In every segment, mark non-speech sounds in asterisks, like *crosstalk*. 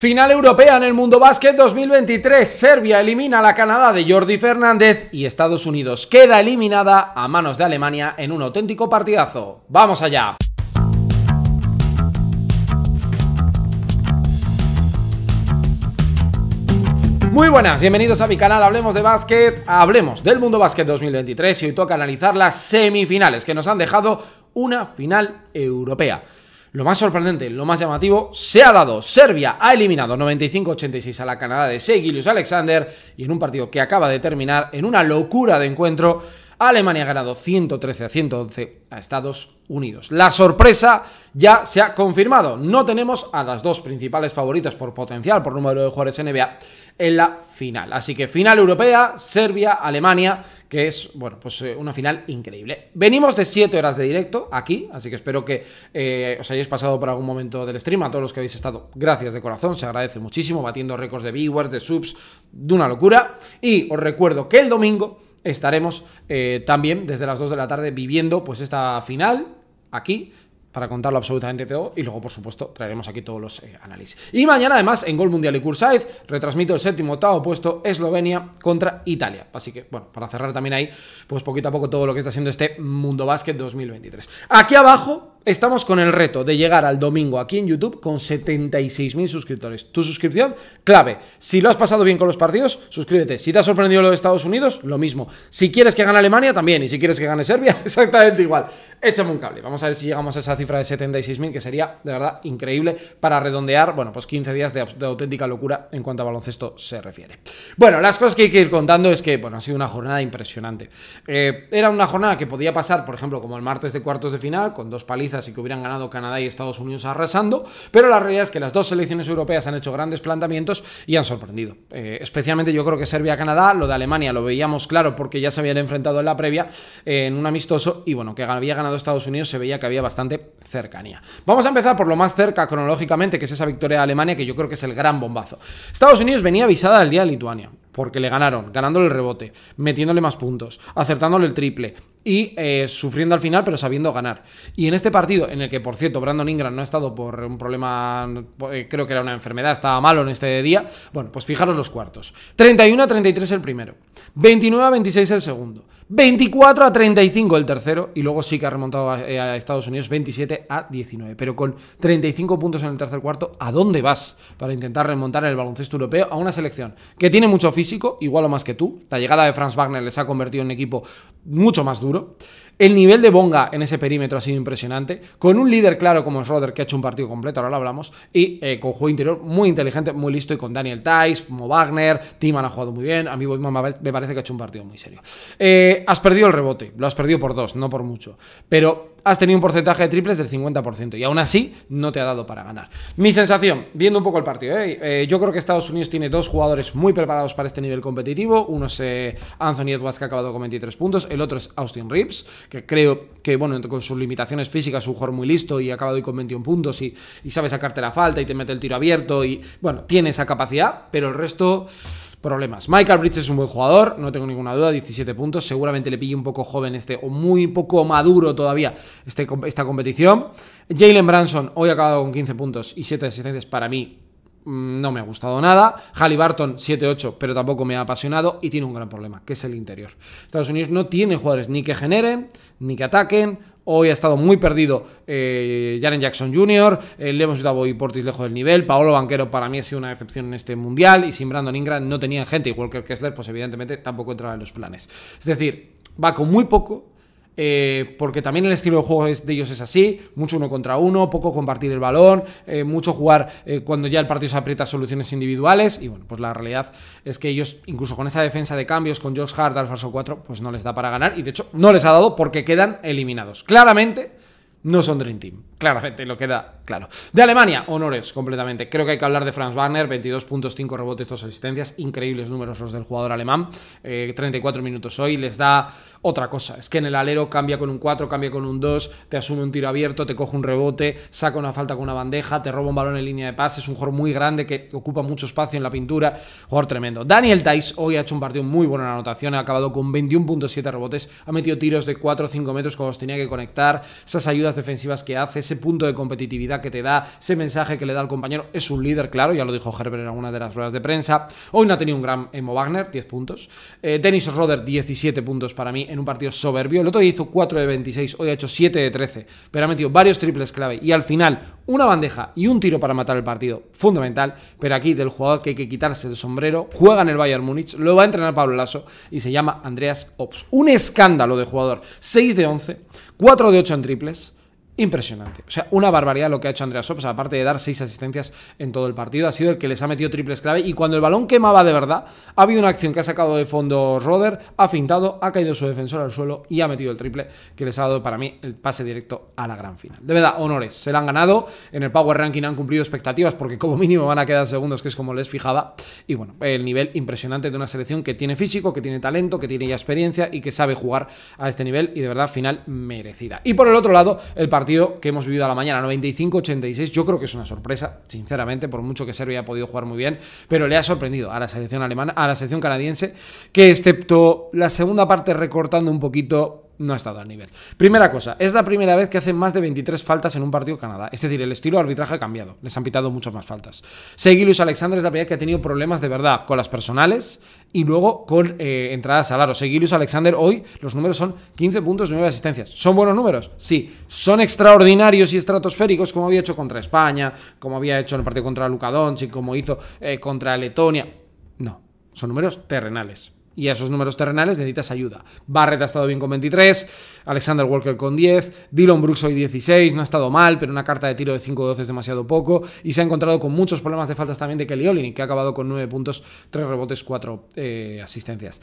Final europea en el mundo básquet 2023. Serbia elimina a la Canadá de Jordi Fernández y Estados Unidos queda eliminada a manos de Alemania en un auténtico partidazo. ¡Vamos allá! Muy buenas, bienvenidos a mi canal Hablemos de Básquet, hablemos del mundo básquet 2023 y hoy toca analizar las semifinales que nos han dejado una final europea. Lo más sorprendente, lo más llamativo, se ha dado. Serbia ha eliminado 95-86 a la Canadá de Segilius Alexander y en un partido que acaba de terminar en una locura de encuentro, Alemania ha ganado 113 a 111 a Estados Unidos. La sorpresa ya se ha confirmado. No tenemos a las dos principales favoritas por potencial, por número de jugadores NBA, en la final. Así que final europea, Serbia, Alemania, que es, bueno, pues eh, una final increíble. Venimos de 7 horas de directo aquí, así que espero que eh, os hayáis pasado por algún momento del stream. A todos los que habéis estado, gracias de corazón, se agradece muchísimo, batiendo récords de viewers, de subs, de una locura. Y os recuerdo que el domingo estaremos eh, también desde las 2 de la tarde viviendo pues esta final aquí para contarlo absolutamente todo y luego, por supuesto, traeremos aquí todos los eh, análisis. Y mañana, además, en Gol Mundial y Cursaid, retransmito el séptimo octavo puesto Eslovenia contra Italia. Así que, bueno, para cerrar también ahí, pues poquito a poco todo lo que está haciendo este Mundo Básquet 2023. Aquí abajo estamos con el reto de llegar al domingo aquí en YouTube con 76.000 suscriptores. Tu suscripción, clave. Si lo has pasado bien con los partidos, suscríbete. Si te ha sorprendido lo de Estados Unidos, lo mismo. Si quieres que gane Alemania, también. Y si quieres que gane Serbia, *laughs* exactamente igual. Échame un cable. Vamos a ver si llegamos a esa cifra de 76.000, que sería de verdad increíble para redondear, bueno, pues 15 días de, auténtica locura en cuanto a baloncesto se refiere. Bueno, las cosas que hay que ir contando es que, bueno, ha sido una jornada impresionante. Eh, era una jornada que podía pasar, por ejemplo, como el martes de cuartos de final, con dos palitos y que hubieran ganado Canadá y Estados Unidos arrasando, pero la realidad es que las dos selecciones europeas han hecho grandes planteamientos y han sorprendido. Eh, especialmente yo creo que Serbia-Canadá, lo de Alemania lo veíamos claro porque ya se habían enfrentado en la previa eh, en un amistoso y bueno, que había ganado Estados Unidos se veía que había bastante cercanía. Vamos a empezar por lo más cerca cronológicamente, que es esa victoria de Alemania, que yo creo que es el gran bombazo. Estados Unidos venía avisada el día de Lituania porque le ganaron, ganándole el rebote, metiéndole más puntos, acertándole el triple y eh, sufriendo al final, pero sabiendo ganar. Y en este partido, en el que por cierto Brandon Ingram no ha estado por un problema, eh, creo que era una enfermedad, estaba malo en este día, bueno, pues fijaros los cuartos. 31 a 33 el primero, 29 a 26 el segundo. 24 a 35 el tercero y luego sí que ha remontado a, eh, Estados Unidos 27 a 19. Pero con 35 puntos en el tercer cuarto, ¿a dónde vas para intentar remontar el baloncesto europeo a una selección que tiene mucho físico, igual o más que tú? La llegada de Franz Wagner les ha convertido en un equipo mucho más duro. El nivel de Bonga en ese perímetro ha sido impresionante, con un líder claro como Schroeder que ha hecho un partido completo, ahora lo hablamos, y eh, con juego interior muy inteligente, muy listo, y con Daniel Tice, Como Wagner, Timan ha jugado muy bien, a mí me parece que ha hecho un partido muy serio. Eh, has perdido el rebote, lo has perdido por dos, no por mucho, pero has tenido un porcentaje de triples del 50% y aún así no te ha dado para ganar. Mi sensación, viendo un poco el partido, ¿eh? Eh, yo creo que Estados Unidos tiene dos jugadores muy preparados para este nivel competitivo, uno es eh, Anthony Edwards que ha acabado con 23 puntos, el otro es Austin Reeves, que creo que, bueno, con sus limitaciones físicas, un jugador muy listo y ha acabado hoy con 21 puntos y, y sabe sacarte la falta y te mete el tiro abierto y, bueno, tiene esa capacidad, pero el resto problemas. Michael Bridges es un buen jugador, no tengo ninguna duda, 17 puntos. Seguramente le pille un poco joven este, o muy poco maduro todavía este, esta competición. Jalen Branson hoy ha acabado con 15 puntos y 7 asistencias para mí Mm, no me ha gustado nada. Halliburton, 7-8, pero tampoco me ha apasionado. Y tiene un gran problema, que es el interior. Estados Unidos no tiene jugadores ni que generen, ni que ataquen. Hoy ha estado muy perdido eh, Jaren Jackson Jr., eh, le hemos y Portis lejos del nivel, Paolo Banquero para mí ha sido una excepción en este mundial y sin Brandon Ingram no tenían gente y Walker Kessler pues evidentemente tampoco entraba en los planes. Es decir, va con muy poco, eh, porque también el estilo de juego de ellos es así, mucho uno contra uno, poco compartir el balón, eh, mucho jugar eh, cuando ya el partido se aprieta soluciones individuales, y bueno, pues la realidad es que ellos, incluso con esa defensa de cambios, con Josh Hart al falso 4, pues no les da para ganar, y de hecho no les ha dado porque quedan eliminados. Claramente, no son Dream Team. Claramente, lo queda claro. De Alemania, honores completamente. Creo que hay que hablar de Franz Wagner, 22.5 rebotes, 2 asistencias. Increíbles números los del jugador alemán. 34 eh, minutos hoy, les da otra cosa. Es que en el alero cambia con un 4, cambia con un 2, te asume un tiro abierto, te coge un rebote, saca una falta con una bandeja, te roba un balón en línea de pase, es Un jugador muy grande que ocupa mucho espacio en la pintura. Jugador tremendo. Daniel Tais hoy ha hecho un partido muy bueno en anotación, ha acabado con 21.7 rebotes, ha metido tiros de 4 o 5 metros cuando los tenía que conectar. ha ayudado defensivas que hace, ese punto de competitividad que te da, ese mensaje que le da al compañero, es un líder, claro, ya lo dijo Herbert en alguna de las ruedas de prensa. Hoy no ha tenido un gran Emo Wagner, 10 puntos. Eh, Dennis Roder, 17 puntos para mí en un partido soberbio. El otro día hizo 4 de 26, hoy ha hecho 7 de 13, pero ha metido varios triples clave y al final una bandeja y un tiro para matar el partido, fundamental, pero aquí del jugador que hay que quitarse el sombrero, juega en el Bayern Múnich, lo va a entrenar Pablo Lasso y se llama Andreas Ops. Un escándalo de jugador, 6 de 11, 4 de 8 en triples, impresionante. O sea, una barbaridad lo que ha hecho Andreas Sops, aparte de dar seis asistencias en todo el partido, ha sido el que les ha metido triples clave y cuando el balón quemaba de verdad, ha habido una acción que ha sacado de fondo Roder, ha fintado, ha caído su defensor al suelo y ha metido el triple que les ha dado para mí el pase directo a la gran final. De verdad, honores, se la han ganado, en el Power Ranking han cumplido expectativas porque como mínimo van a quedar segundos, que es como les fijaba, y bueno, el nivel impresionante de una selección que tiene físico, que tiene talento, que tiene ya experiencia y que sabe jugar a este nivel y de verdad final merecida. Y por el otro lado, el partido que hemos vivido a la mañana, 95-86, yo creo que es una sorpresa, sinceramente, por mucho que Serbia haya podido jugar muy bien, pero le ha sorprendido a la selección alemana, a la selección canadiense, que excepto la segunda parte recortando un poquito no ha estado al nivel. Primera cosa, es la primera vez que hacen más de 23 faltas en un partido Canadá. Es decir, el estilo de arbitraje ha cambiado. Les han pitado muchas más faltas. Segui Luis Alexander es la primera que ha tenido problemas de verdad con las personales y luego con eh, entradas al aro. Segui Luis Alexander hoy los números son 15 puntos, 9 asistencias. ¿Son buenos números? Sí. ¿Son extraordinarios y estratosféricos como había hecho contra España, como había hecho en el partido contra Luka Doncic, como hizo eh, contra Letonia? No. Son números terrenales y a esos números terrenales necesitas ayuda. Barrett ha estado bien con 23, Alexander Walker con 10, Dylan Brooks hoy 16, no ha estado mal, pero una carta de tiro de 5-12 es demasiado poco y se ha encontrado con muchos problemas de faltas también de Kelly Olin, que ha acabado con 9 puntos, 3 rebotes, 4 eh, asistencias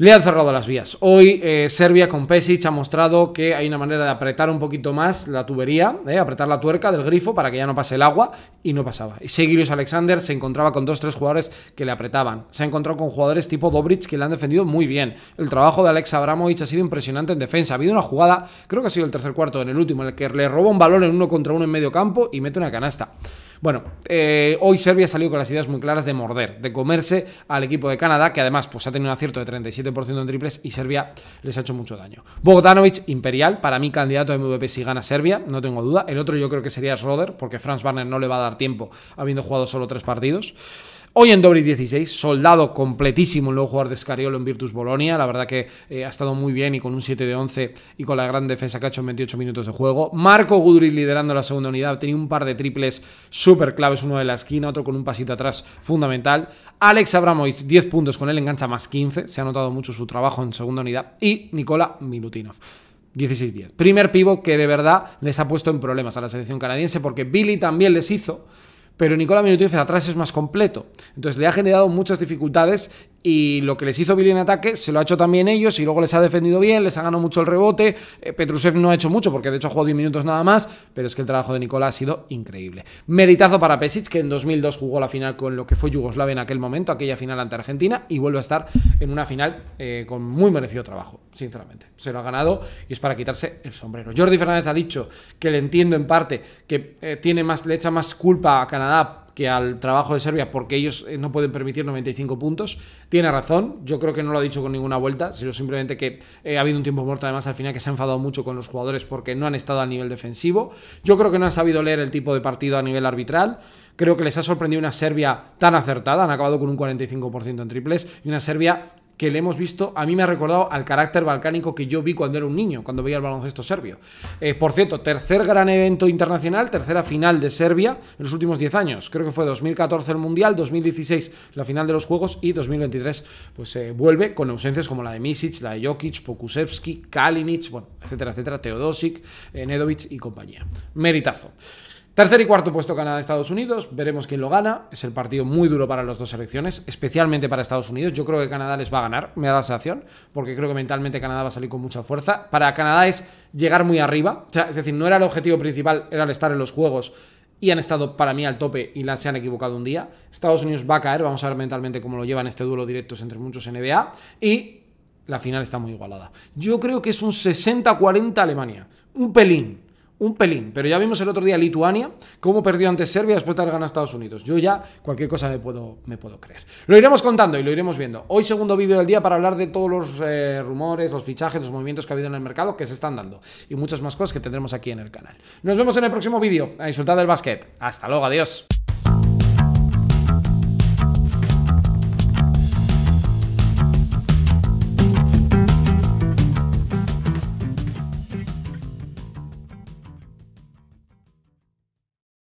le han cerrado las vías. Hoy eh, Serbia con Pesic ha mostrado que hay una manera de apretar un poquito más la tubería, eh, apretar la tuerca del grifo para que ya no pase el agua y no pasaba. Y Seguirius Alexander se encontraba con dos, tres jugadores que le apretaban. Se ha encontrado con jugadores tipo Dobrich que le han defendido muy bien. El trabajo de Alex Abramovich ha sido impresionante en defensa. Ha habido una jugada, creo que ha sido el tercer cuarto en el último, en el que le roba un balón en uno contra uno en medio campo y mete una canasta. Bueno, eh, hoy Serbia ha salido con las ideas muy claras de morder, de comerse al equipo de Canadá, que además pues, ha tenido un acierto de 37% en triples y Serbia les ha hecho mucho daño. Bogdanovic, imperial, para mí candidato a MVP si gana Serbia, no tengo duda. El otro yo creo que sería Schroeder, porque Franz Barner no le va a dar tiempo habiendo jugado solo tres partidos. Hoy en Dobris 16, soldado completísimo el nuevo jugador de Scariolo en Virtus Bolonia. La verdad que eh, ha estado muy bien y con un 7 de 11 y con la gran defensa que ha hecho en 28 minutos de juego. Marco Guduri liderando la segunda unidad. Tenía un par de triples súper claves, uno de la esquina, otro con un pasito atrás fundamental. Alex Abramovich, 10 puntos con él, engancha más 15. Se ha notado mucho su trabajo en segunda unidad. Y Nikola Milutinov. 16-10. Primer pivo que de verdad les ha puesto en problemas a la selección canadiense porque Billy también les hizo pero Nicola y atrás es más completo. Entonces le ha generado muchas dificultades y lo que les hizo Billy en ataque se lo ha hecho también ellos y luego les ha defendido bien, les ha ganado mucho el rebote. Eh, Petrusev no ha hecho mucho porque de hecho ha jugado 10 minutos nada más, pero es que el trabajo de Nicolás ha sido increíble. Meritazo para Pesic, que en 2002 jugó la final con lo que fue Yugoslavia en aquel momento, aquella final ante Argentina, y vuelve a estar en una final eh, con muy merecido trabajo, sinceramente. Se lo ha ganado y es para quitarse el sombrero. Jordi Fernández ha dicho que le entiendo en parte que eh, tiene más, le echa más culpa a Canadá que al trabajo de Serbia porque ellos eh, no pueden permitir 95 puntos. Tiene razón, yo creo que no lo ha dicho con ninguna vuelta, sino simplemente que eh, ha habido un tiempo muerto además al final que se ha enfadado mucho con los jugadores porque no han estado al nivel defensivo. Yo creo que no han sabido leer el tipo de partido a nivel arbitral. Creo que les ha sorprendido una Serbia tan acertada, han acabado con un 45% en triples y una Serbia que le hemos visto, a mí me ha recordado al carácter balcánico que yo vi cuando era un niño, cuando veía el baloncesto serbio. Eh, por cierto, tercer gran evento internacional, tercera final de Serbia en los últimos 10 años. Creo que fue 2014 el Mundial, 2016 la final de los Juegos y 2023 pues eh, vuelve con ausencias como la de Misic, la de Jokic, Pokusevski, Kalinic, etcétera, etcétera, Teodosic, eh, Nedovic y compañía. Meritazo. Tercer y cuarto puesto Canadá-Estados Unidos, veremos quién lo gana, es el partido muy duro para las dos selecciones, especialmente para Estados Unidos, yo creo que Canadá les va a ganar, me da la sensación, porque creo que mentalmente Canadá va a salir con mucha fuerza, para Canadá es llegar muy arriba, es decir, no era el objetivo principal, era el estar en los Juegos y han estado para mí al tope y se han equivocado un día, Estados Unidos va a caer, vamos a ver mentalmente cómo lo llevan este duelo directo entre muchos NBA y la final está muy igualada. Yo creo que es un 60-40 Alemania, un pelín un pelín, pero ya vimos el otro día Lituania, cómo perdió ante Serbia después de haber ganado a Estados Unidos. Yo ya cualquier cosa me puedo, me puedo creer. Lo iremos contando y lo iremos viendo. Hoy segundo vídeo del día para hablar de todos los eh, rumores, los fichajes, los movimientos que ha habido en el mercado que se están dando y muchas más cosas que tendremos aquí en el canal. Nos vemos en el próximo vídeo. A disfrutar del básquet. Hasta luego, adiós.